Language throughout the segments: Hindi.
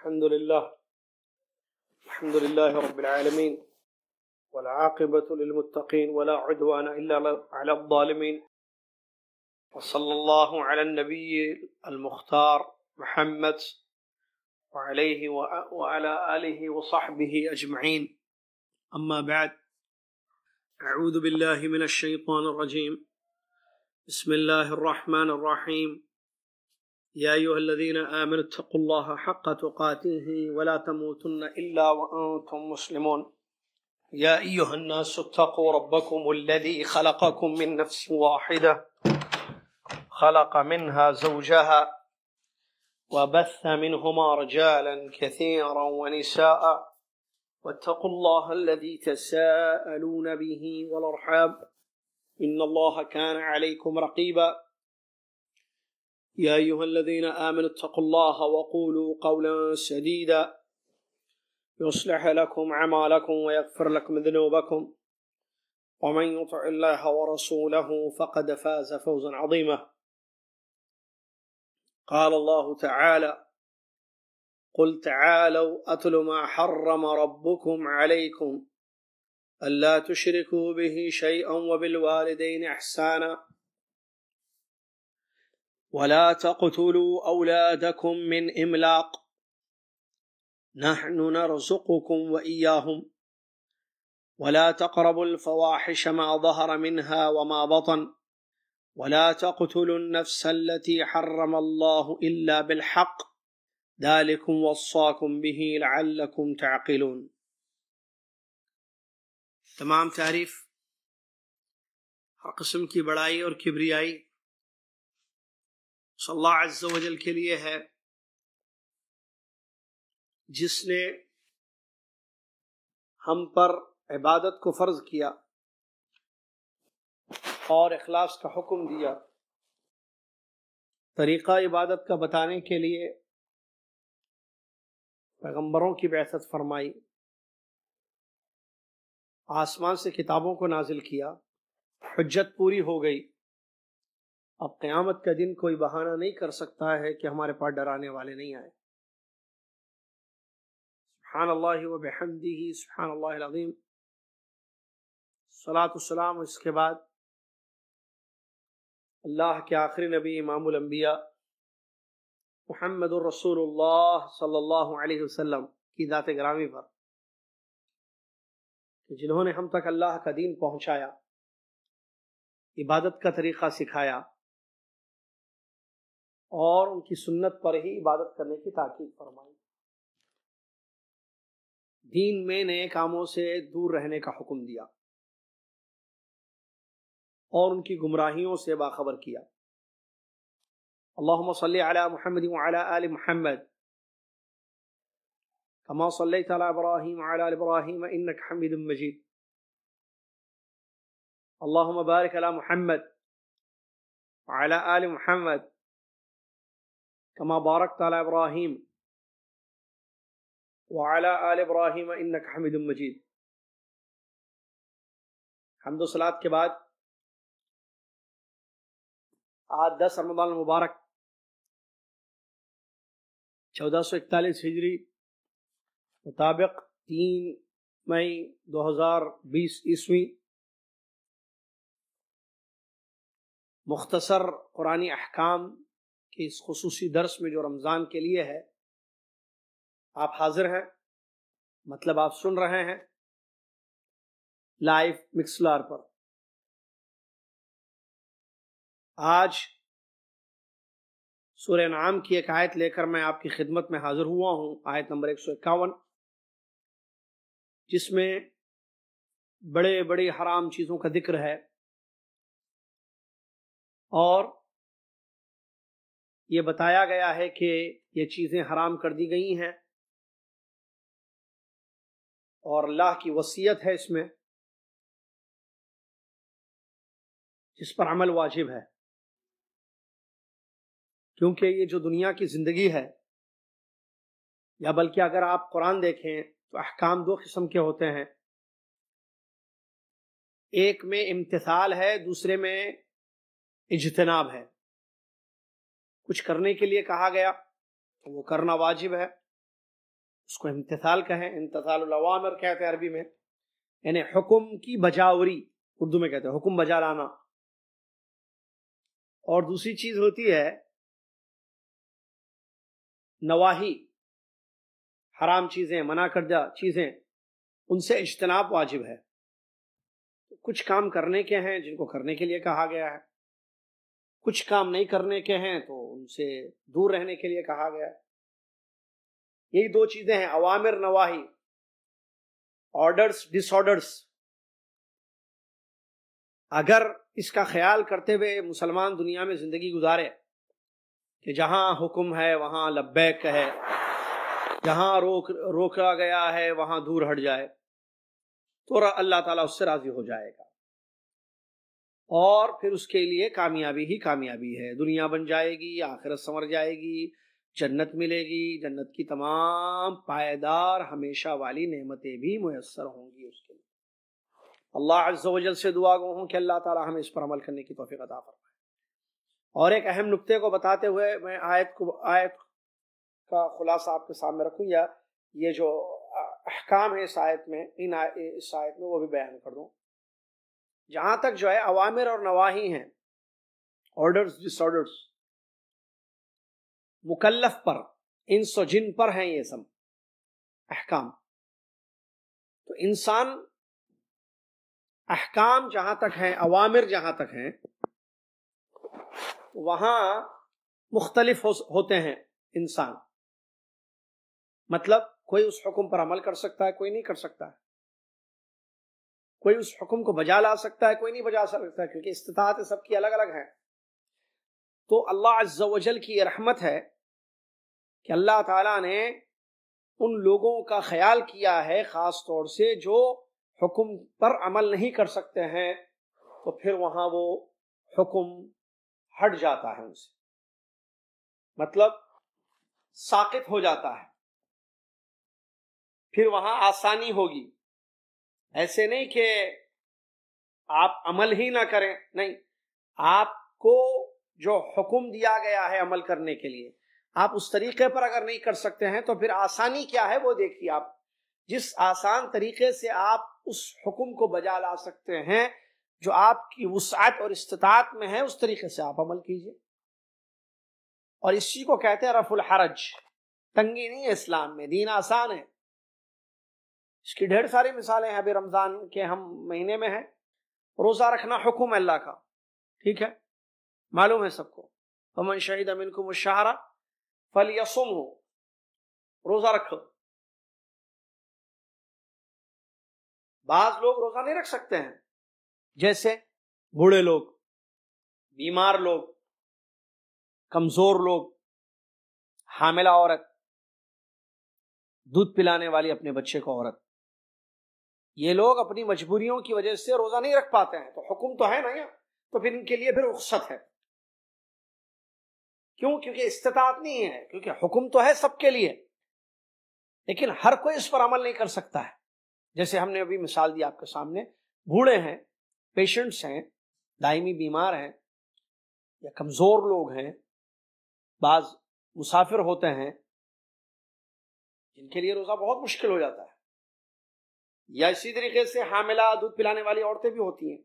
الحمد لله الحمد لله رب العالمين والعاقبة للمتقين ولا عدوان إلا على الظالمين وصلى الله على النبي المختار محمد وعليه وعلى آله وصحبه أجمعين أما بعد أعوذ بالله من الشيطان الرجيم بسم الله الرحمن الرحيم يا أيها الذين آمنوا اتقوا الله حق تقاته ولا تموتن إلا وأنتم مسلمون يا أيها الناس اتقوا ربكم الذي خلقكم من نفس واحدة خلق منها زوجها وبث منهما رجالا كثيرا ونساء واتقوا الله الذي تساءلون به والأرحام إن الله كان عليكم رقيبا يا أيها الذين آمنوا اتقوا الله وقولوا قولا سديدا يصلح لكم عمالكم ويغفر لكم ذنوبكم ومن يطع الله ورسوله فقد فاز فوزا عظيما قال الله تعالى قل تعالوا أتل ما حرم ربكم عليكم ألا تشركوا به شيئا وبالوالدين إحسانا ولا تقتلوا اولادكم من املاق نحن نرزقكم واياهم ولا تقربوا الفواحش ما ظهر منها وما بطن ولا تقتلوا النفس التي حرم الله الا بالحق ذلكم وصاكم به لعلكم تعقلون تمام تعريف ہر قسم کی بڑائی اور کبریائی सल्लाजल के लिए है जिसने हम पर इबादत को फ़र्ज़ किया और अखलास का हुक्म दिया तरीक़ा इबादत का बताने के लिए पैगम्बरों की बहसत फरमाई आसमान से किताबों को नाजिल किया हजत पूरी हो गई अब क़यामत का दिन कोई बहाना नहीं कर सकता है कि हमारे पास डराने वाले नहीं आए सुबहान अल्लाह ही सुबहान अल्लाम सलातम इसके बाद अल्लाह के आखिरी नबी इमामबिया मोहम्मद रसूलुल्लाह सल्लल्लाहु अलैहि वसल्लम की ज़ात ग्रामी पर जिन्होंने हम तक अल्लाह का दीन पहुंचाया इबादत का तरीक़ा सिखाया और उनकी सुन्नत पर ही इबादत करने की ताकीद फरमाई दीन में नए कामों से दूर रहने का हुक्म दिया और उनकी गुमराहियों से बाखबर किया अल्लाहुम्मा सल्ली अला अल्लाह सल महमद आल महमद कमा सल तब्राहिम आलब्राहिम इनक हमिद मजीद अल्लाह बारक अला महमद आला आल महमद كما باركت على إبراهيم وعلى آل إبراهيم إنك حميد مجيد हमद सलात के बाद आज दस रमदान मुबारक 1441 हिजरी मुताबिक तीन मई 2020 ईस्वी मुख्तसर कुरानी अहकाम कि इस खसूसी दर्स में जो रमज़ान के लिए है आप हाजिर हैं मतलब आप सुन रहे हैं लाइव मिक्सलार पर आज सूर्य नाम की एक आयत लेकर मैं आपकी खिदमत में हाजिर हुआ हूं आयत नंबर एक सौ इक्यावन जिसमें बड़े बड़े हराम चीज़ों का जिक्र है और ये बताया गया है कि ये चीज़ें हराम कर दी गई हैं और अल्लाह की वसीयत है इसमें जिस पर अमल वाजिब है क्योंकि ये जो दुनिया की ज़िंदगी है या बल्कि अगर आप कुरान देखें तो अहकाम दो किस्म के होते हैं एक में इम्तिसाल है दूसरे में इजतनाब है कुछ करने के लिए कहा गया तो वो करना वाजिब है उसको इम्तिसाल कहें इम्तसालवामर कहते हैं अरबी में यानी हुक्म की बजावरी उर्दू में कहते हैं हुक्म बजा लाना और दूसरी चीज होती है नवाही हराम चीजें मना करदा चीजें उनसे इज्तनाब वाजिब है कुछ काम करने के हैं जिनको करने के लिए कहा गया है कुछ काम नहीं करने के हैं तो उनसे दूर रहने के लिए कहा गया यही दो चीजें हैं अवामिर नवाही ऑर्डर्स डिसऑर्डर्स अगर इसका ख्याल करते हुए मुसलमान दुनिया में जिंदगी गुजारे कि जहां हुक्म है वहां लब्बैक है जहां रोक रोका गया है वहां दूर हट जाए तो अल्लाह ताला उससे राजी हो जाएगा और फिर उसके लिए कामयाबी ही कामयाबी है दुनिया बन जाएगी आखिरत संवर जाएगी जन्नत मिलेगी जन्नत की तमाम पायदार हमेशा वाली नेमतें भी मैसर होंगी उसके लिए अल्लाह अज्जल से दुआ गो हूँ कि अल्लाह ताला हमें इस पर अमल करने की तोफ़ी अदा फरमाए और एक अहम नुक्ते को बताते हुए मैं आयत को आयत का खुलासा आपके सामने रखूँ या ये जो अहकाम है इस आयत में इन इस आयत में वो भी बयान कर दूँ जहां तक जो है अवामिर और नवाही हैं ऑर्डर्स डिसऑर्डर्स मुकल्लफ पर इन सो जिन पर हैं ये सब अहकाम तो इंसान अहकाम जहां तक हैं अवामिर जहां तक हैं वहां मुख्तलिफ हो, होते हैं इंसान मतलब कोई उस हुक्म पर अमल कर सकता है कोई नहीं कर सकता है कोई उस हुक्म को बजा ला सकता है कोई नहीं बजा सकता क्योंकि इस्तात सबकी अलग अलग है तो अल्लाह अज्जल की रहमत है कि अल्लाह ताला ने उन लोगों का ख्याल किया है ख़ास तौर से जो हुक्म पर अमल नहीं कर सकते हैं तो फिर वहां वो हुक्म हट जाता है उनसे मतलब साकित हो जाता है फिर वहां आसानी होगी ऐसे नहीं कि आप अमल ही ना करें नहीं आपको जो हुक्म दिया गया है अमल करने के लिए आप उस तरीके पर अगर नहीं कर सकते हैं तो फिर आसानी क्या है वो देखिए आप जिस आसान तरीके से आप उस हुक्म को बजा ला सकते हैं जो आपकी वसात और इस्तात में है उस तरीके से आप अमल कीजिए और इसी को कहते हैं रफुल हरज तंगी नहीं है इस्लाम में दीन आसान है इसकी ढेर सारी मिसालें हैं अभी रमज़ान के हम महीने में हैं रोज़ा रखना हुक्म है अल्लाह का ठीक है मालूम है सबको अमन शहीद अमिन को मुशाहरा फल यसुम हो रोज़ा रखो बाज लोग रोज़ा नहीं रख सकते हैं जैसे बूढ़े लोग बीमार लोग कमज़ोर लोग हामिला औरत दूध पिलाने वाली अपने बच्चे को औरत ये लोग अपनी मजबूरियों की वजह से रोजा नहीं रख पाते हैं तो हुक्म तो है ना यहाँ तो फिर इनके लिए फिर रुख्सत है क्यों क्योंकि इस्तात नहीं है क्योंकि हुक्म तो है सबके लिए लेकिन हर कोई इस पर अमल नहीं कर सकता है जैसे हमने अभी मिसाल दी आपके सामने बूढ़े हैं पेशेंट्स हैं दायमी बीमार हैं या कमज़ोर लोग हैं बाज मुसाफिर होते हैं जिनके लिए रोज़ा बहुत मुश्किल हो जाता है या इसी तरीके से हामिला दूध पिलाने वाली औरतें भी होती हैं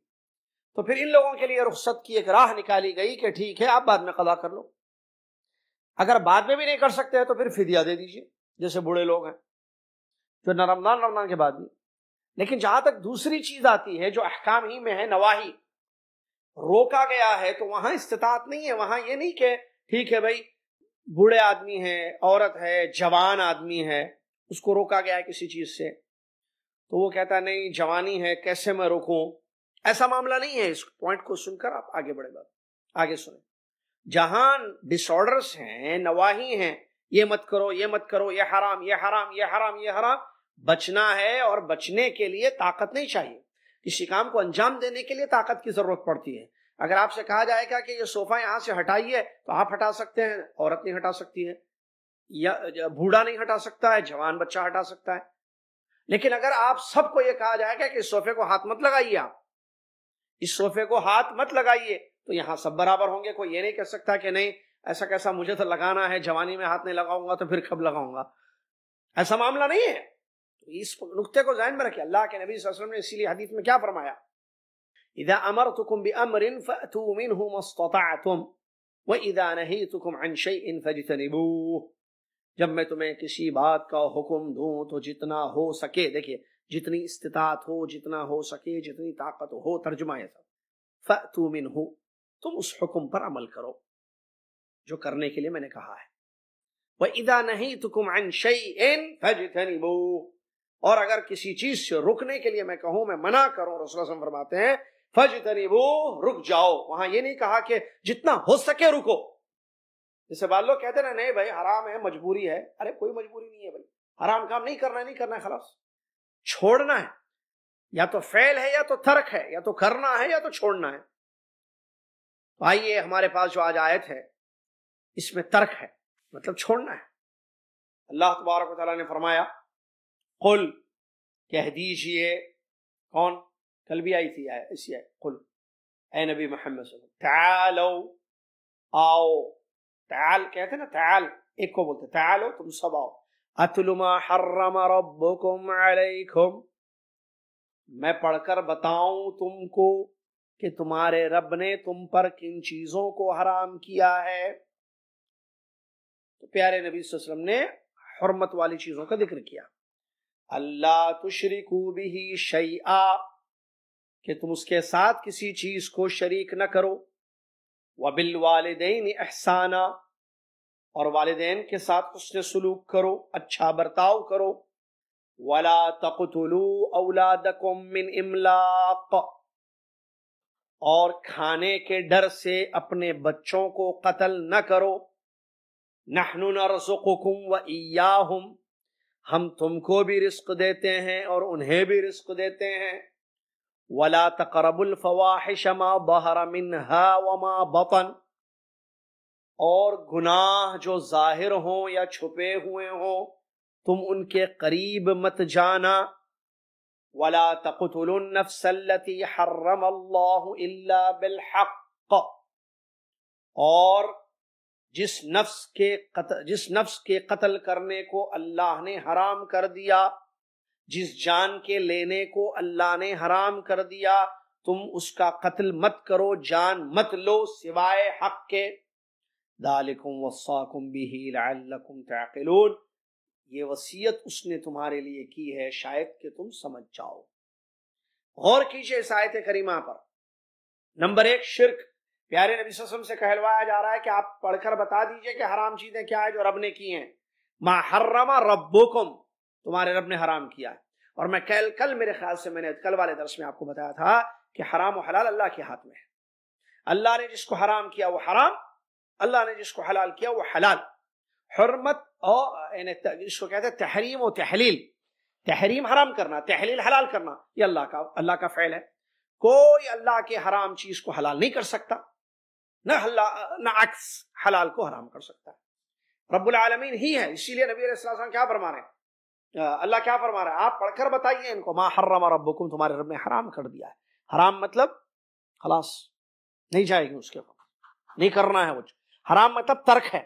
तो फिर इन लोगों के लिए रुख्सत की एक राह निकाली गई कि ठीक है आप बाद में कदा कर लो अगर बाद में भी नहीं कर सकते हैं तो फिर फिदिया दे दीजिए जैसे बूढ़े लोग हैं जो न रमजान रमजान के बाद भी लेकिन जहां तक दूसरी चीज आती है जो अहकाम ही में है नवाही रोका गया है तो वहां इस्तात नहीं है वहां ये नहीं कि ठीक है भाई बूढ़े आदमी है औरत है जवान आदमी है उसको रोका गया है किसी चीज से तो वो कहता है नहीं जवानी है कैसे मैं रोकू ऐसा मामला नहीं है इस पॉइंट को सुनकर आप आगे बढ़े बात आगे सुने जहां डिसऑर्डर्स हैं नवाही हैं ये मत करो ये मत करो ये हराम ये हराम ये हराम ये हराम बचना है और बचने के लिए ताकत नहीं चाहिए किसी काम को अंजाम देने के लिए ताकत की जरूरत पड़ती है अगर आपसे कहा जाएगा कि ये सोफा यहां से हटाइए तो आप हटा सकते हैं औरत नहीं हटा सकती है या बूढ़ा नहीं हटा सकता है जवान बच्चा हटा सकता है लेकिन अगर आप सबको यह कहा जाएगा कि इस सोफे को हाथ मत लगाइए आप इस सोफे को हाथ मत लगाइए तो यहां सब बराबर होंगे कोई ये नहीं कह सकता कि नहीं ऐसा कैसा मुझे तो लगाना है जवानी में हाथ नहीं लगाऊंगा तो फिर कब लगाऊंगा ऐसा मामला नहीं है तो इस नुकते को जहन में रखिए अल्लाह के नबी वसल्लम ने इसीलिए हदीफ में क्या फरमाया इदा अमर तुकुम भी अमर इन तुम व इधा नहीं तुकुम अंश इन फजतनिबू जब मैं तुम्हें किसी बात का हुक्म दूं तो जितना हो सके देखिए जितनी इस्तात हो जितना हो सके जितनी ताकत हो तर्जुमा ये सब फ़ू मिन हो तुम उस हुक्म पर अमल करो जो करने के लिए मैंने कहा है वह इदा नहीं तुकुम और अगर किसी चीज से रुकने के लिए मैं कहूं मैं मना करूं रसुल्लाम फरमाते हैं फज रुक जाओ वहां ये नहीं कहा कि जितना हो सके रुको जैसे बाल लोग कहते ना नहीं भाई हराम है मजबूरी है अरे कोई मजबूरी नहीं है भाई हराम काम नहीं करना है नहीं करना है खलास छोड़ना है या तो फेल है या तो तर्क है या तो करना है या तो छोड़ना है तो आइए हमारे पास जो आज आयत है इसमें तर्क है मतलब छोड़ना है अल्लाह तबारक ने फरमाया कुल कह दीजिए कौन कल भी आई थी इसी आय कुल ए नबी मोहम्मद आओ तयाल कहते हैं ना तयाल एक को बोलते तयाल हो तुम सब आओ अतुलमा हर्रमा रब्बुकुम अलैकुम मैं पढ़कर बताऊं तुमको कि तुम्हारे रब ने तुम पर किन चीजों को हराम किया है तो प्यारे नबी वसल्लम ने हरमत वाली चीजों का जिक्र किया अल्लाह तुशरिकू भी शैआ कि तुम उसके साथ किसी चीज को शरीक न करो वबिल वालदेन एहसाना और वालदेन के साथ उसने सलूक करो अच्छा बर्ताव करो वला तकतलू मिन इमलाक और खाने के डर से अपने बच्चों को कत्ल न करो नहनु नरसुकुम व इयाहुम हम तुमको भी रिस्क देते हैं और उन्हें भी रिस्क देते हैं वला तकरबुलफवाहिशमा बहर मिनहा वमा बपन और गुनाह जो जाहिर हो या छुपे हुए हो तुम उनके करीब मत जाना वला तकतुलनफसलती हर्रम अल्लाह बिलहक और जिस नफ्स के कत, जिस नफ्स के कत्ल करने को अल्लाह ने हराम कर दिया जिस जान के लेने को अल्लाह ने हराम कर दिया तुम उसका कत्ल मत करो जान मत लो सिवाय हक के दालिकुम वसाकुम बिही लअल्लकुम तअक़िलून ये वसीयत उसने तुम्हारे लिए की है शायद कि तुम समझ जाओ गौर कीजिए इस आयत करीमा पर नंबर एक शिरक प्यारे नबी ससम से कहलवाया जा रहा है कि आप पढ़कर बता दीजिए कि हराम चीजें क्या है जो रब ने की हैं मा हर्रमा रब्बुकुम तुम्हारे रब ने हराम किया है और मैं कल कल मेरे ख्याल से मैंने कल वाले दर्श में आपको बताया था कि हराम हलाल अल्लाह के हाथ में है अल्लाह ने जिसको हराम किया वो हराम अल्लाह ने जिसको हलाल किया वो हलाल हरमत और इसको कहते हैं तहरीम और तहलील तहरीम हराम करना तहलील हलाल करना ये अल्लाह का अल्लाह का फ़ैल है कोई अल्लाह के हराम चीज को हलाल नहीं कर सकता न हल्ला न अक्स हलाल को हराम कर सकता है रब्बुल आलमीन ही है इसीलिए नबी क्या फरमा रहे हैं अल्लाह क्या फरमा रहा है आप पढ़कर बताइए इनको माँ हर्रम और अबुकुम तुम्हारे रब ने हराम कर दिया है हराम मतलब खलास नहीं जाएगी उसके ऊपर नहीं करना है कुछ हराम मतलब तर्क है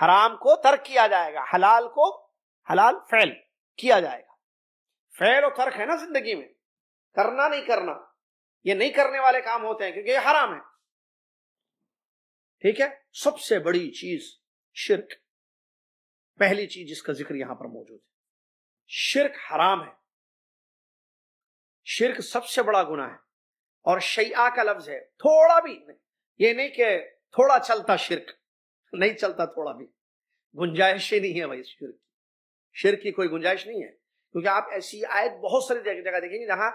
हराम को तर्क किया जाएगा हलाल को हलाल फैल किया जाएगा फैल और तर्क है ना जिंदगी में करना नहीं करना ये नहीं करने वाले काम होते हैं क्योंकि ये हराम है ठीक है सबसे बड़ी चीज शिरक पहली चीज जिसका जिक्र यहां पर मौजूद है शिरक हराम है शिरक सबसे बड़ा गुना है और शैया का लफ्ज है थोड़ा भी ये नहीं कि थोड़ा चलता शिरक नहीं चलता थोड़ा भी गुंजाइश ही नहीं है भाई शिरक शिर की कोई गुंजाइश नहीं है क्योंकि आप ऐसी आयत बहुत सारी जगह देखेंगे जहां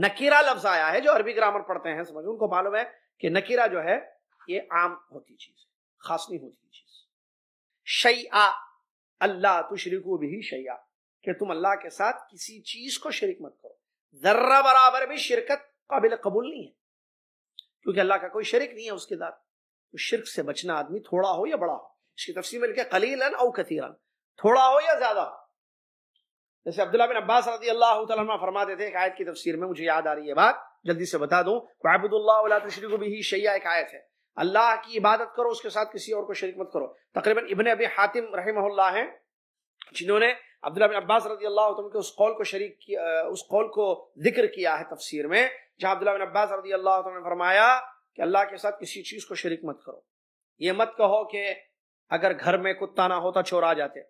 नकीरा लफ्ज आया है जो अरबी ग्रामर पढ़ते हैं समझ उनको मालूम है कि नकीरा जो है ये आम होती चीज है खास नहीं होती चीज शैया अल्लाह तो शरीक भी शैया कि तुम अल्लाह के साथ किसी चीज को शरीक मत करो जर्रा बराबर भी शिरकत काबिल कबूल नहीं है क्योंकि अल्लाह का कोई शरीक नहीं है उसके दार तो शिरक से बचना आदमी थोड़ा हो या बड़ा हो इसकी तफसी में लिखा कलीलन और कथीरन थोड़ा हो या ज्यादा जैसे अब्दुल्ला बिन अब्बास रजी अल्लाह तला फरमाते थे एक आयत की तफसीर में मुझे याद आ रही है बात जल्दी से बता दूं वाबुदुल्लाशरी को भी शैया एक आयत है अल्लाह की इबादत करो उसके साथ किसी और को शरीक मत करो तकरीबन इबन अबी हातिम रहमल्ला हैं जिन्होंने अब्दुल्ला अब्बास रजी अल्लाह के उस कौल को शरीक किया उस कौल को जिक्र किया है तफसीर में जहां अब्दुल्ला अब्बास रजी अल्लाह ने फरमाया कि अल्लाह के साथ किसी चीज़ को शरीक मत करो ये मत कहो कि अगर घर में कुत्ता ना होता चोर आ जाते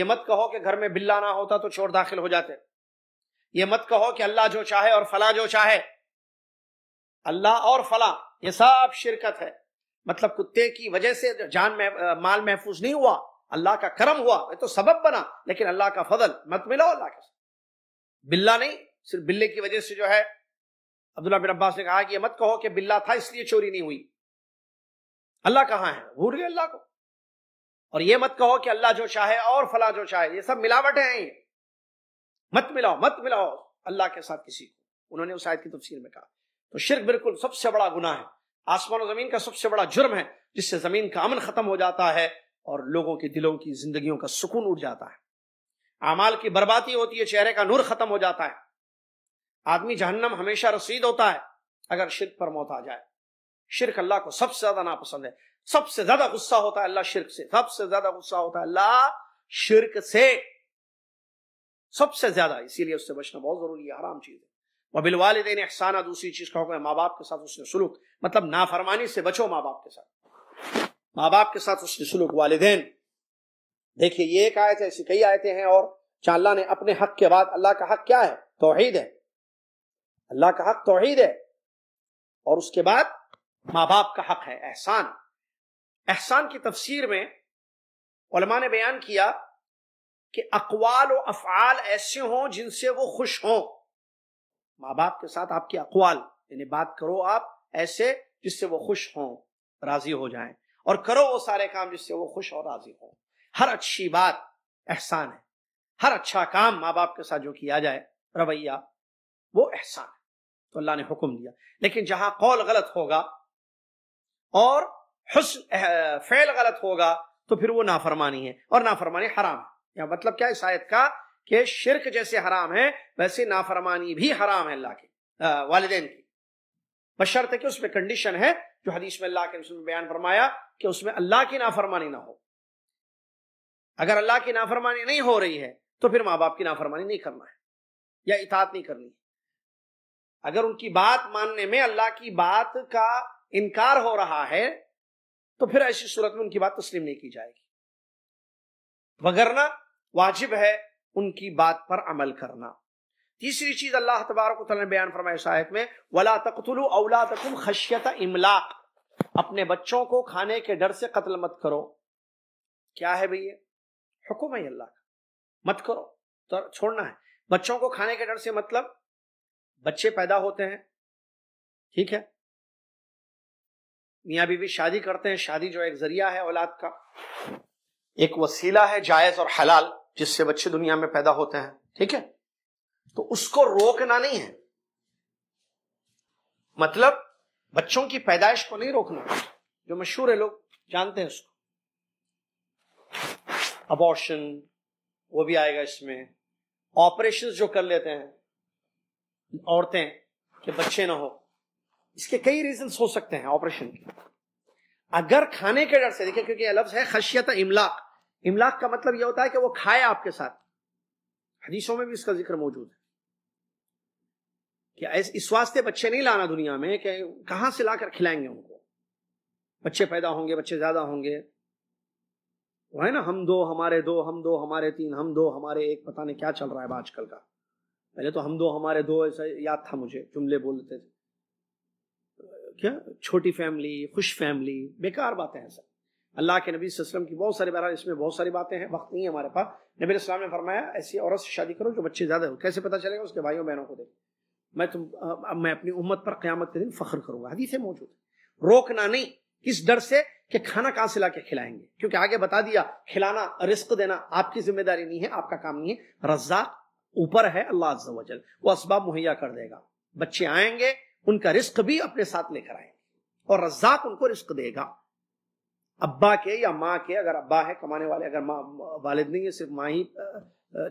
ये मत कहो कि घर में बिल्ला ना होता तो चोर दाखिल हो जाते ये मत कहो कि अल्लाह जो चाहे और फला जो चाहे अल्लाह और फला ये सब शिरकत है मतलब कुत्ते की वजह से जान में माल महफूज नहीं हुआ अल्लाह का करम हुआ ये तो सबब बना लेकिन अल्लाह का फजल मत मिलाओ अल्लाह के बिल्ला नहीं सिर्फ बिल्ले की वजह से जो है अब्दुल्ला बिन अब्बास ने कहा कि ये मत कहो कि बिल्ला था इसलिए चोरी नहीं हुई अल्लाह कहाँ है भूल गए अल्लाह को और ये मत कहो कि अल्लाह जो चाहे और फला जो चाहे ये सब मिलावट है ये मत मिलाओ मत मिलाओ अल्लाह के साथ किसी को उन्होंने उस आयत की तफसीर में कहा तो शिरक बिल्कुल सबसे बड़ा गुना है आसमान और जमीन का सबसे बड़ा जुर्म है जिससे जमीन का अमन खत्म हो जाता है और लोगों के दिलों की जिंदगियों का सुकून उठ जाता है अमाल की बर्बादी होती है चेहरे का नूर खत्म हो जाता है आदमी जहन्नम हमेशा रसीद होता है अगर शिरक पर मौत आ जाए शिरक अल्लाह को सबसे ज्यादा नापसंद है सबसे ज्यादा गुस्सा होता है अल्लाह शिरक से सबसे ज्यादा गुस्सा होता है अल्लाह शिरक से सबसे ज्यादा इसीलिए उससे बचना बहुत जरूरी है आराम चीज है वह देने एहसाना दूसरी चीज का होगा माँ बाप के साथ उसने सुलूक मतलब नाफरमानी से बचो माँ बाप के साथ माँ बाप के साथ उसने सुलूक वालदेन देखिए ये एक आयत है ऐसी कई आयतें हैं और चाल्ला ने अपने हक के बाद अल्लाह का हक क्या है तोहहीद है अल्लाह का हक तोहहीद है और उसके बाद माँ बाप का हक है एहसान एहसान की तफसीर में उलमा ने बयान किया कि अकवाल और अफ़ाल ऐसे हों जिनसे वो खुश हों माँ बाप के साथ आपके अकवाल यानी बात करो आप ऐसे जिससे वो खुश हों राजी हो जाए और करो वो सारे काम जिससे वो खुश और राजी हो हर अच्छी बात एहसान है हर अच्छा काम माँ बाप के साथ जो किया जाए रवैया वो एहसान है तो अल्लाह ने हुक्म दिया लेकिन जहां कौल गलत होगा और फैल गलत होगा तो फिर वो नाफरमानी है और नाफरमानी हराम है या मतलब क्या है शायद का कि शिरक जैसे हराम है वैसे नाफरमानी भी हराम है अल्लाह के वाले की बशर्त कि उसमें कंडीशन है जो हदीस में अल्लाह के रसूल ने बयान फरमाया कि उसमें अल्लाह की नाफरमानी ना हो अगर अल्लाह की नाफरमानी नहीं हो रही है तो फिर माँ बाप की नाफरमानी नहीं करना है या इतात नहीं करनी है अगर उनकी बात मानने में अल्लाह की बात का इनकार हो रहा है तो फिर ऐसी सूरत में उनकी बात तस्लीम नहीं की जाएगी वगरना वाजिब है उनकी बात पर अमल करना तीसरी चीज अल्लाह तबारक ने बयान फरमाए शायद में वला तख्तुल औला तकुम खशियत इमलाक अपने बच्चों को खाने के डर से कत्ल मत करो क्या है भैया हुक्म है अल्लाह का मत करो तो छोड़ना है बच्चों को खाने के डर से मतलब बच्चे पैदा होते हैं ठीक है मियाँ बीवी शादी करते हैं शादी जो एक जरिया है औलाद का एक वसीला है जायज और हलाल जिससे बच्चे दुनिया में पैदा होते हैं ठीक है तो उसको रोकना नहीं है मतलब बच्चों की पैदाइश को नहीं रोकना जो मशहूर है लोग जानते हैं उसको अबॉर्शन वो भी आएगा इसमें ऑपरेशन जो कर लेते हैं औरतें कि बच्चे ना हो इसके कई रीजन हो सकते हैं ऑपरेशन के अगर खाने के डर से देखिए क्योंकि यह लफ्ज है खशियत इमलाक इमलाक का मतलब यह होता है कि वो खाए आपके साथ हदीसों में भी इसका जिक्र मौजूद है कि इस वास्ते बच्चे नहीं लाना दुनिया में कि कहां से लाकर खिलाएंगे उनको बच्चे पैदा होंगे बच्चे ज्यादा होंगे वो है ना हम दो हमारे दो हम दो हमारे तीन हम दो हमारे एक पता नहीं क्या चल रहा है आजकल का पहले तो हम दो हमारे दो ऐसा याद था मुझे जुमले बोलते थे क्या छोटी फैमिली खुश फैमिली बेकार बातें हैं सब अल्लाह के नबी वसल्लम की बहुत सारी बार इसमें बहुत सारी बातें हैं वक्त नहीं है हमारे पास नबी इस्लाम ने फरमाया ऐसी औरत से शादी करो जो बच्चे ज़्यादा हो कैसे पता चलेगा उसके भाइयों बहनों को देख मैं तुम अब मैं अपनी उम्मत पर क्यामत के दिन फ़ख्र करूंगा हदीसें मौजूद रोकना नहीं किस डर से कि खाना कहां से ला के खिलाएंगे क्योंकि आगे बता दिया खिलाना रिस्क देना आपकी जिम्मेदारी नहीं है आपका काम नहीं है रज्जा ऊपर है अल्लाह वजल वो इसबाब मुहैया कर देगा बच्चे आएंगे उनका रिस्क भी अपने साथ लेकर आएंगे और रज्जाक उनको रिस्क देगा अब्बा के या माँ के अगर अब्बा है कमाने वाले अगर माँ वालिद नहीं है सिर्फ माँ ही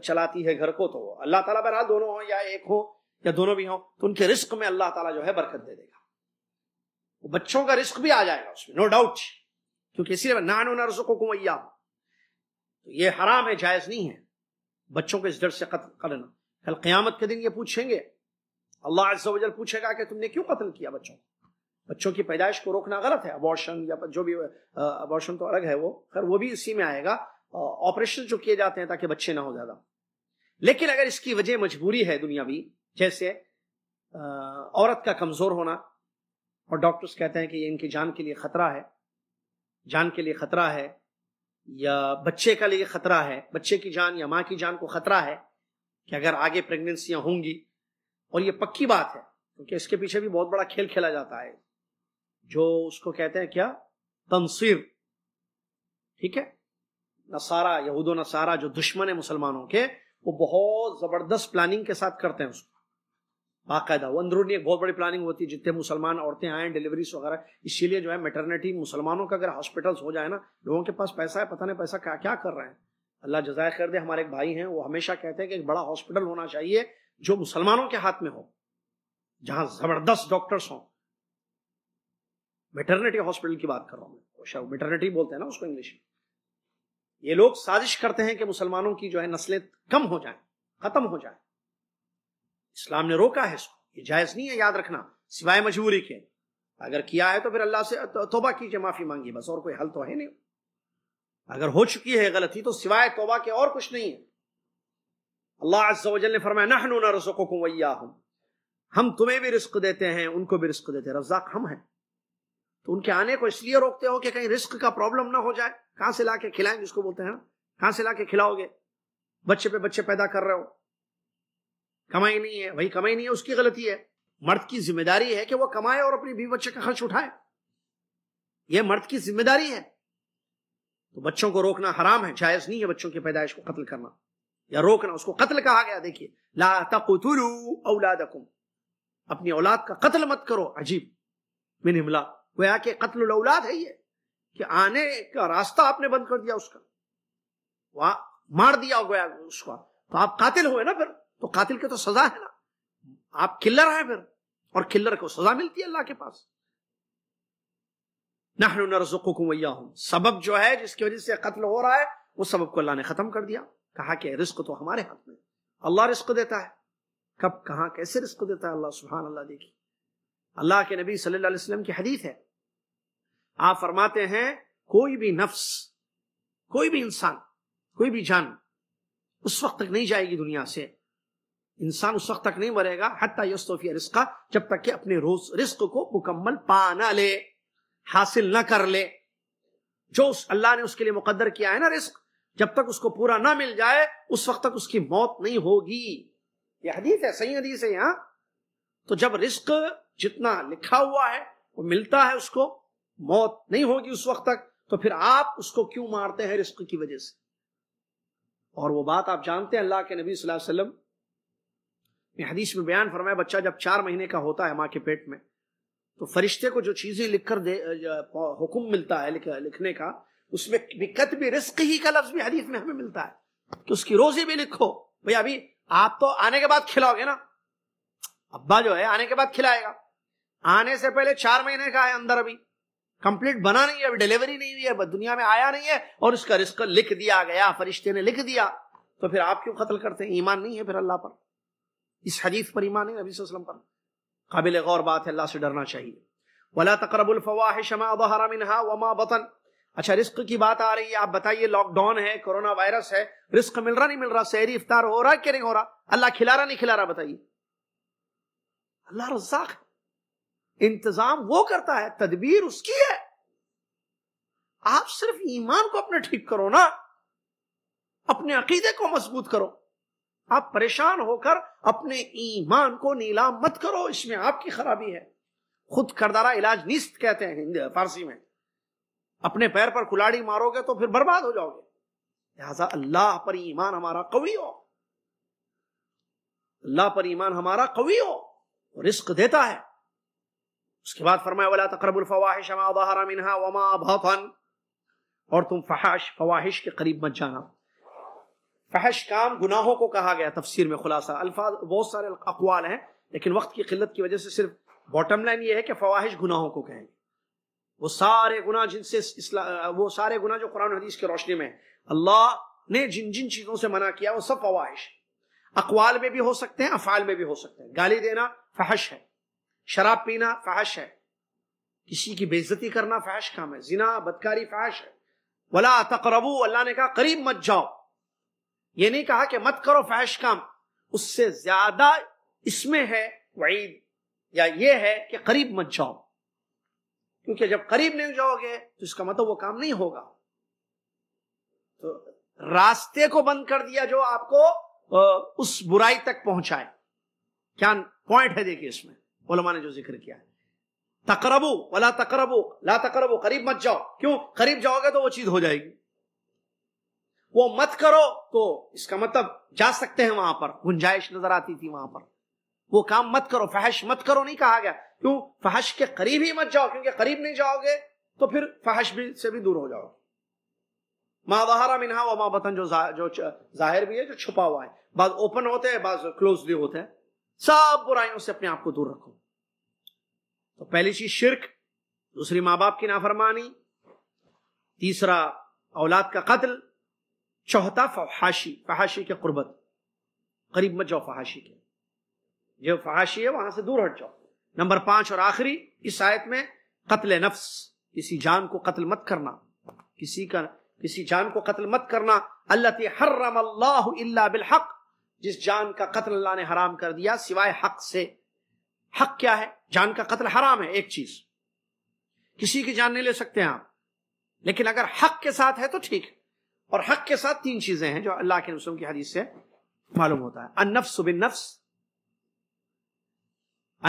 चलाती है घर को तो अल्लाह ताला बहरहाल दोनों हो या एक हो या दोनों भी हो तो उनके रिस्क में अल्लाह ताला जो है बरकत दे देगा वो बच्चों का रिस्क भी आ जाएगा उसमें नो डाउट क्योंकि इसीलिए नानो को कुमैया तो ये हराम है जायज नहीं है बच्चों को इस डर से कत्ल करना कल क्यामत के दिन ये पूछेंगे अल्लाह पूछेगा कि तुमने क्यों कत्ल किया बच्चों को बच्चों की पैदाइश को रोकना गलत है अबॉर्शन या जो भी अबॉर्शन तो अलग है वो खैर वो भी इसी में आएगा ऑपरेशन जो किए जाते हैं ताकि बच्चे ना हो ज्यादा लेकिन अगर इसकी वजह मजबूरी है दुनिया भी जैसे औरत का कमजोर होना और डॉक्टर्स कहते हैं कि ये इनकी जान के लिए खतरा है जान के लिए खतरा है या बच्चे का लिए खतरा है बच्चे की जान या माँ की जान को खतरा है कि अगर आगे प्रेगनेंसियां होंगी और ये पक्की बात है क्योंकि इसके पीछे भी बहुत बड़ा खेल खेला जाता है जो उसको कहते हैं क्या तंसीर ठीक है नसारा यहूदो नसारा जो दुश्मन है मुसलमानों के वो बहुत जबरदस्त प्लानिंग के साथ करते हैं उसको बाकायदा वो अंदरूनी एक बहुत बड़ी प्लानिंग होती है जितने मुसलमान औरतें आए डिलीवरीज वगैरह इसीलिए जो है मेटर्निटी मुसलमानों का अगर हॉस्पिटल्स हो जाए ना लोगों के पास पैसा है पता नहीं पैसा क्या क्या कर रहे हैं अल्लाह जजाय कर दे हमारे एक भाई हैं वो हमेशा कहते हैं कि एक बड़ा हॉस्पिटल होना चाहिए जो मुसलमानों के हाथ में हो जहां जबरदस्त डॉक्टर्स हों मेटर्निटी हॉस्पिटल की बात कर रहा हूँ मैं मेटर्निटी बोलते हैं ना उसको इंग्लिश में ये लोग साजिश करते हैं कि मुसलमानों की जो है नस्लें कम हो जाए खत्म हो जाए इस्लाम ने रोका है इसको ये जायज नहीं है याद रखना सिवाय मजबूरी के अगर किया है तो फिर अल्लाह से तोबा कीजिए माफी मांगिए बस और कोई हल तो है नहीं अगर हो चुकी है गलती तो सिवाय तोबा के और कुछ नहीं है अल्लाह अज्जल ने फरमाया नहनू हम तुम्हें भी रिस्क देते हैं उनको भी रिस्क देते हैं रजाक हम हैं तो उनके आने को इसलिए रोकते हो कि कहीं रिस्क का प्रॉब्लम ना हो जाए कहां से ला के खिलाएंगे उसको बोलते हैं ना कहां से ला के खिलाओगे बच्चे पे बच्चे पैदा कर रहे हो कमाई नहीं है वही कमाई नहीं है उसकी गलती है मर्द की जिम्मेदारी है कि वो कमाए और अपनी बीवी बच्चे का खर्च उठाए यह मर्द की जिम्मेदारी है तो बच्चों को रोकना हराम है जायज नहीं है बच्चों की पैदाइश को कत्ल करना या रोकना उसको कत्ल कहा गया देखिए ला तकुतुलू औलादकुम अपनी औलाद का कत्ल मत करो अजीब मिनिमला गोया कि कत्ल औलाद है ये कि आने का रास्ता आपने बंद कर दिया उसका वहां मार दिया गोया उसका तो आप कातिल हुए ना फिर तो कातिल के तो सजा है ना आप किल्लर है फिर और किल्लर को सजा मिलती है अल्लाह के पास नहनु हूं सबब जो है जिसकी वजह से कत्ल हो रहा है उस सबब को अल्लाह ने खत्म कर दिया कहा कि रिस्क तो हमारे हाथ में अल्लाह रिस्क देता है कब कहा कैसे रिस्क देता है अल्लाह सुबहान अल्लाह देखिए अल्लाह के नबी सल्लल्लाहु अलैहि वसल्लम की हदीत है आप फरमाते हैं कोई भी नफ्स कोई भी इंसान कोई भी जान उस वक्त तक नहीं जाएगी दुनिया से इंसान उस वक्त तक नहीं मरेगा हत्या यस्तोफिया रिस्का जब तक कि अपने रोज रिस्क को मुकम्मल पा ना ले हासिल न कर ले जो उस अल्लाह ने उसके लिए मुकदर किया है ना रिस्क जब तक उसको पूरा ना मिल जाए उस वक्त तक उसकी मौत नहीं होगी यह हदीस है सही हदीस है यहां तो जब रिस्क जितना लिखा हुआ है वो मिलता है उसको मौत नहीं होगी उस वक्त तक तो फिर आप उसको क्यों मारते हैं रिस्क की वजह से और वो बात आप जानते हैं अल्लाह के नबी वसल्लम ने हदीस में बयान फरमाया बच्चा जब चार महीने का होता है माँ के पेट में तो फरिश्ते को जो चीजें लिखकर दे हुक्म मिलता है लिख, लिखने का उसमें दिक्कत भी रिस्क ही का लफ्ज भी हदीस में हमें मिलता है कि उसकी रोजी भी लिखो भैया अभी आप तो आने के बाद खिलाओगे ना अब्बा जो है आने के बाद खिलाएगा आने से पहले चार महीने का है अंदर अभी कंप्लीट बना नहीं है अभी डिलीवरी नहीं हुई है दुनिया में आया नहीं है और उसका रिस्क लिख दिया गया फरिश्ते ने लिख दिया तो फिर आप क्यों कत्ल करते हैं ईमान नहीं है फिर अल्लाह पर इस हदीफ पर ईमान नहीं नबी वसल्लम पर काबिल गौर बात है अल्लाह से डरना चाहिए वला तकरबुलफवाह शमा मिनहा वमा बतन अच्छा रिस्क की बात आ रही है आप बताइए लॉकडाउन है कोरोना वायरस है रिस्क मिल रहा नहीं मिल रहा शहरी इफ्तार हो रहा कि नहीं हो रहा अल्लाह खिला रहा नहीं खिला रहा बताइए अल्लाह रज्जाक इंतजाम वो करता है तदबीर उसकी है आप सिर्फ ईमान को अपने ठीक करो ना अपने अकीदे को मजबूत करो आप परेशान होकर अपने ईमान को नीलाम मत करो इसमें आपकी खराबी है खुद करदारा इलाज निस्त कहते हैं फारसी में अपने पैर पर कुलाड़ी मारोगे तो फिर बर्बाद हो जाओगे लिहाजा अल्लाह पर ईमान हमारा कवि हो अल्लाह पर ईमान हमारा कवि हो रिस्क देता है उसके बाद फरमाया वाला तकरबुल फवाहिश बहरा मिनहा वमा भफन और तुम फहाश फवाहिश के करीब मत जाना फहश काम गुनाहों को कहा गया तफसीर में खुलासा अल्फाज बहुत सारे अकवाल हैं लेकिन वक्त की किल्लत की वजह से सिर्फ बॉटम लाइन ये है कि फवाहिश गुनाहों को कहेंगे वो सारे गुना जिनसे वो सारे गुना जो कुरान हदीस की रोशनी में अल्लाह ने जिन जिन चीजों से मना किया वो सब फवाहिश अकवाल में भी हो सकते हैं अफाल में भी हो सकते हैं गाली देना फहश है शराब पीना फहश है किसी की बेइज्जती करना फहश काम है जिना बदकारी फहश है वला तकरबू अल्लाह ने कहा करीब मत जाओ ये नहीं कहा कि मत करो फहश काम उससे ज्यादा इसमें है वही या ये है कि करीब मत जाओ क्योंकि जब करीब नहीं जाओगे तो इसका मतलब वो काम नहीं होगा तो रास्ते को बंद कर दिया जो आपको उस बुराई तक पहुंचाए क्या पॉइंट है देखिए इसमें ओलमा ने जो जिक्र किया है तकरबो वाला तकरबो ला तकरबो करीब मत जाओ क्यों करीब जाओगे तो वो चीज हो जाएगी वो मत करो तो इसका मतलब जा सकते हैं वहां पर गुंजाइश नजर आती थी वहां पर वो काम मत करो फहश मत करो नहीं कहा गया क्यों फहश के करीब ही मत जाओ क्योंकि करीब नहीं जाओगे तो फिर फहश भी से भी दूर हो जाओगे माँ बहारा मिनहा वो माँ बतन जो जो जाहिर भी है जो छुपा हुआ है बाद ओपन होते हैं बाद क्लोज भी होते हैं सब बुराइयों से अपने आप को दूर रखो तो पहली चीज शिरक दूसरी मां बाप की नाफरमानी तीसरा औलाद का कत्ल चौथा फहाशी फहाशी के कुर्बत करीब मत जाओ फहाशी के जो फहाशी है वहां से दूर हट जाओ नंबर पांच और आखिरी इस आयत में कत्ल नफ्स किसी जान को कत्ल मत करना किसी का किसी जान को कत्ल मत करना अल्लाह हर्रम अल्लाह बिल हक जिस जान का कत्ल अल्लाह ने हराम कर दिया सिवाय हक से हक क्या है जान का कत्ल हराम है एक चीज किसी की जान नहीं ले सकते आप लेकिन अगर हक के साथ है तो ठीक और हक के साथ तीन चीजें हैं जो अल्लाह के रसूल की हदीस से मालूम होता है अनफ्स बिन नफ्स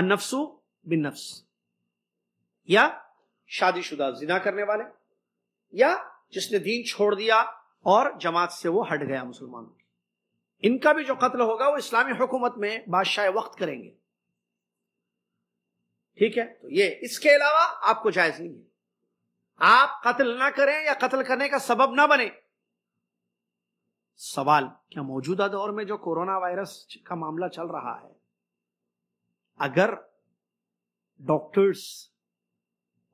अनफ्सु बिन नफ्स या शादीशुदा जिना करने वाले या जिसने दीन छोड़ दिया और जमात से वो हट गया मुसलमानों की इनका भी जो कत्ल होगा वो इस्लामी हुकूमत में बादशाह वक्त करेंगे ठीक है तो ये इसके अलावा आपको जायज नहीं है आप कत्ल ना करें या कत्ल करने का सबब ना बने सवाल क्या मौजूदा दौर में जो कोरोना वायरस का मामला चल रहा है अगर डॉक्टर्स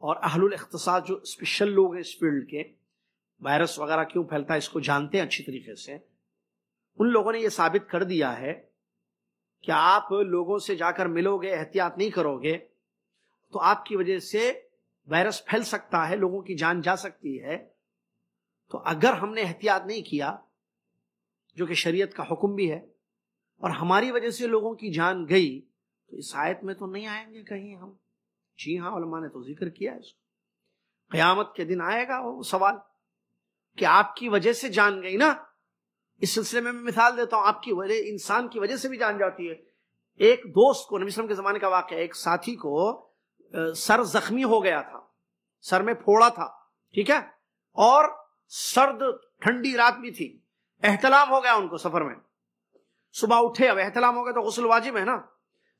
और अहलुल अख्तसाद जो स्पेशल लोग हैं इस फील्ड के वायरस वगैरह क्यों फैलता है इसको जानते हैं अच्छी तरीके से उन लोगों ने यह साबित कर दिया है कि आप लोगों से जाकर मिलोगे एहतियात नहीं करोगे तो आपकी वजह से वायरस फैल सकता है लोगों की जान जा सकती है तो अगर हमने एहतियात नहीं किया जो कि शरीयत का हुक्म भी है और हमारी वजह से लोगों की जान गई तो इस आयत में तो नहीं आएंगे कहीं हम जी हाँ उलमा ने तो जिक्र किया है इसको कयामत के दिन आएगा वो सवाल कि आपकी वजह से जान गई ना इस सिलसिले में मैं मिसाल देता हूं आपकी वजह इंसान की वजह से भी जान जाती है एक दोस्त को नबी के ज़माने का वाक्य एक साथी को सर जख्मी हो गया था सर में फोड़ा था ठीक है और सर्द ठंडी रात भी थी एहतलाम हो गया उनको सफर में सुबह उठे अब एहतलाम हो गया तो गसल वाजिब है ना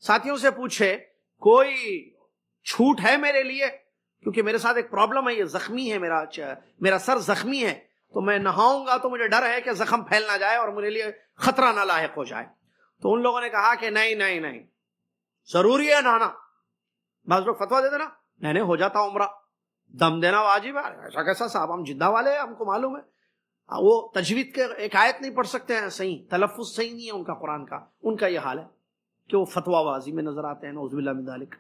साथियों से पूछे कोई छूट है मेरे लिए क्योंकि मेरे साथ एक प्रॉब्लम है ये जख्मी है मेरा मेरा सर जख्मी है तो मैं नहाऊंगा तो मुझे डर है कि जख्म फैल ना जाए और मेरे लिए खतरा ना लाक हो जाए तो उन लोगों ने कहा कि नहीं नहीं नहीं जरूरी है नहाना बस लोग फतवा दे देना नहीं नहीं हो जाता उम्र दम देना वाजिब है ऐसा कैसा साहब हम जिद्दा वाले हैं हमको मालूम है वो तजवीद के एक आयत नहीं पढ़ सकते हैं सही तलफ़ सही नहीं है उनका कुरान का उनका यह हाल है कि वो फतवा वाजी में नजर आते हैं नौजबिल्लाक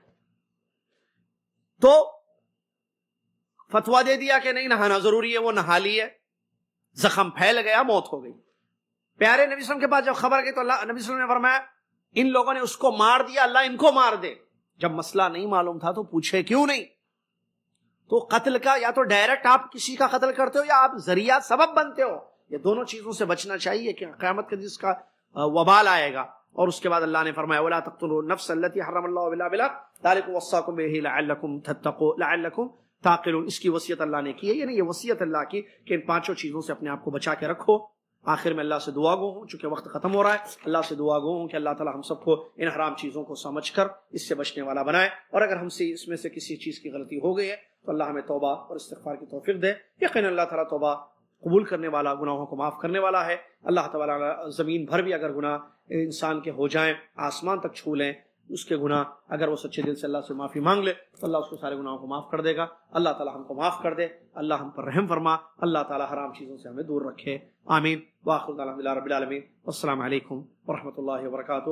तो फतवा दे दिया कि नहीं नहाना जरूरी है वो नहा ली है जख्म फैल गया मौत हो गई प्यारे नबी वसल्लम के पास जब खबर गई तो अल्लाह नबी ने फरमाया इन लोगों ने उसको मार दिया अल्लाह इनको मार दे जब मसला नहीं मालूम था तो पूछे क्यों नहीं तो कत्ल का या तो डायरेक्ट आप किसी का कत्ल करते हो या आप जरिया सबब बनते हो ये दोनों चीजों से बचना चाहिए कि क्यामत के दिन इसका वबाल आएगा और उसके बाद अल्लाह ने फरमाया ताकि इसकी वसीयत अल्लाह ने की है यानी ये वसीयत अल्लाह की कि इन पांचों चीज़ों से अपने आप को बचा के रखो आखिर में अल्लाह से दुआ गो हूँ चूँकि वक्त ख़त्म हो रहा है अल्लाह से दुआ गो हूँ कि अल्लाह ताला हम सबको इन हराम चीज़ों को समझ कर इससे बचने वाला बनाए और अगर हमसे इसमें से किसी चीज़ की गलती हो गई है तो अल्लाह हमें तोबा और इस्तफार की तोफ़ी दे यकीन अल्लाह ताला तोबा कबूल करने वाला गुनाहों को माफ़ करने वाला है अल्लाह तमीन ज़मीन भर भी अगर गुनाह इंसान के हो जाए आसमान तक छू लें उसके गुना अगर वो सच्चे दिल से अल्लाह से माफ़ी मांग ले तो अल्लाह उसको सारे गुनाहों को माफ़ कर देगा अल्लाह ताला हमको माफ़ कर दे अल्लाह हम पर रहम फरमा अल्लाह ताला हराम चीज़ों से हमें दूर रखे आमीन वाखुल रबीआलमीन असल वरहमल वर्का